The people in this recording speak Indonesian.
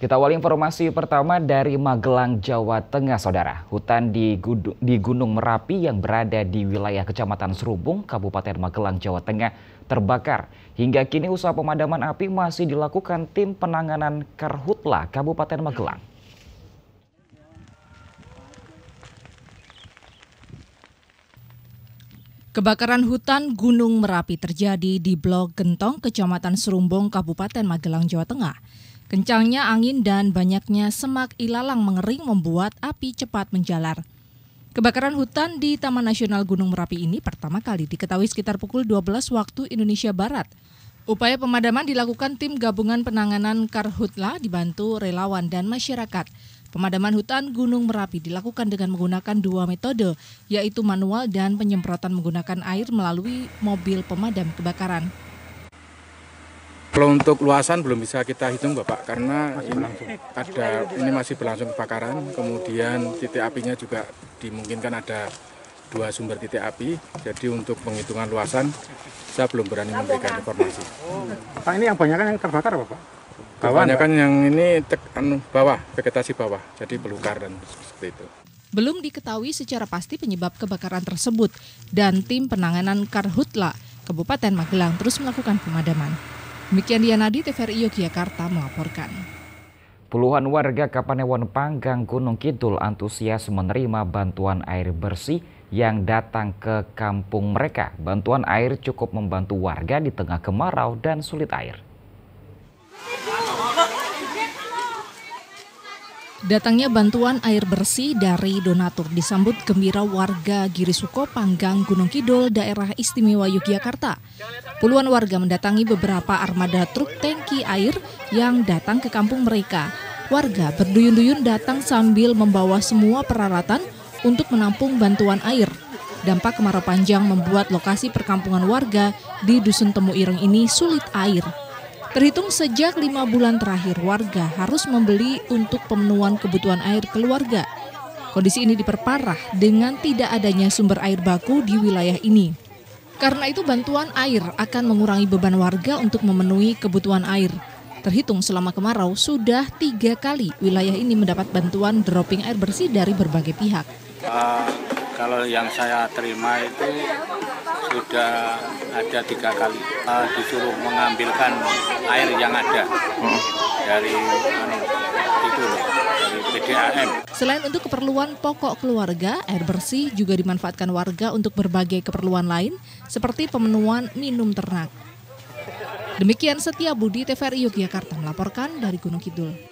Kita awali informasi pertama dari Magelang, Jawa Tengah, Saudara. Hutan di, Gunung, di Gunung Merapi yang berada di wilayah Kecamatan Serubung, Kabupaten Magelang, Jawa Tengah terbakar. Hingga kini usaha pemadaman api masih dilakukan tim penanganan Karhutla Kabupaten Magelang. Kebakaran hutan Gunung Merapi terjadi di Blok Gentong, Kecamatan Serumbong, Kabupaten Magelang, Jawa Tengah. Kencangnya angin dan banyaknya semak ilalang mengering membuat api cepat menjalar. Kebakaran hutan di Taman Nasional Gunung Merapi ini pertama kali diketahui sekitar pukul 12 waktu Indonesia Barat. Upaya pemadaman dilakukan tim gabungan penanganan Karhutla dibantu relawan dan masyarakat. Pemadaman hutan Gunung Merapi dilakukan dengan menggunakan dua metode, yaitu manual dan penyemprotan menggunakan air melalui mobil pemadam kebakaran. Kalau untuk luasan belum bisa kita hitung Bapak karena masih ini ada ini masih berlangsung kebakaran, kemudian titik apinya juga dimungkinkan ada dua sumber titik api. Jadi untuk penghitungan luasan saya belum berani memberikan informasi. Pak ini yang banyak kan yang terbakar Bapak? Kebanyakan yang ini tek, anu, bawah, vegetasi bawah, jadi belukar dan seperti itu. Belum diketahui secara pasti penyebab kebakaran tersebut dan tim penanganan Karhutla Kabupaten Magelang terus melakukan pemadaman. Demikian Dianadi TVRI Yogyakarta melaporkan. Puluhan warga Kapanewon Panggang Gunung Kidul antusias menerima bantuan air bersih yang datang ke kampung mereka. Bantuan air cukup membantu warga di tengah kemarau dan sulit air. Datangnya bantuan air bersih dari donatur disambut gembira warga Girisuko Panggang Gunung Kidul, daerah istimewa Yogyakarta. Puluhan warga mendatangi beberapa armada truk tangki air yang datang ke kampung mereka. Warga berduyun-duyun datang sambil membawa semua peralatan untuk menampung bantuan air. Dampak kemarau panjang membuat lokasi perkampungan warga di Dusun Temu Ireng ini sulit air Terhitung sejak lima bulan terakhir, warga harus membeli untuk pemenuhan kebutuhan air keluarga. Kondisi ini diperparah dengan tidak adanya sumber air baku di wilayah ini. Karena itu bantuan air akan mengurangi beban warga untuk memenuhi kebutuhan air. Terhitung selama kemarau, sudah tiga kali wilayah ini mendapat bantuan dropping air bersih dari berbagai pihak. Ah, kalau yang saya terima itu sudah ada tiga kali uh, disuruh mengambilkan air yang ada hmm. dari anu, itu dari PDAM. Selain untuk keperluan pokok keluarga, air bersih juga dimanfaatkan warga untuk berbagai keperluan lain seperti pemenuhan minum ternak. Demikian Setia Budi TVRI Yogyakarta melaporkan dari Gunung Kidul.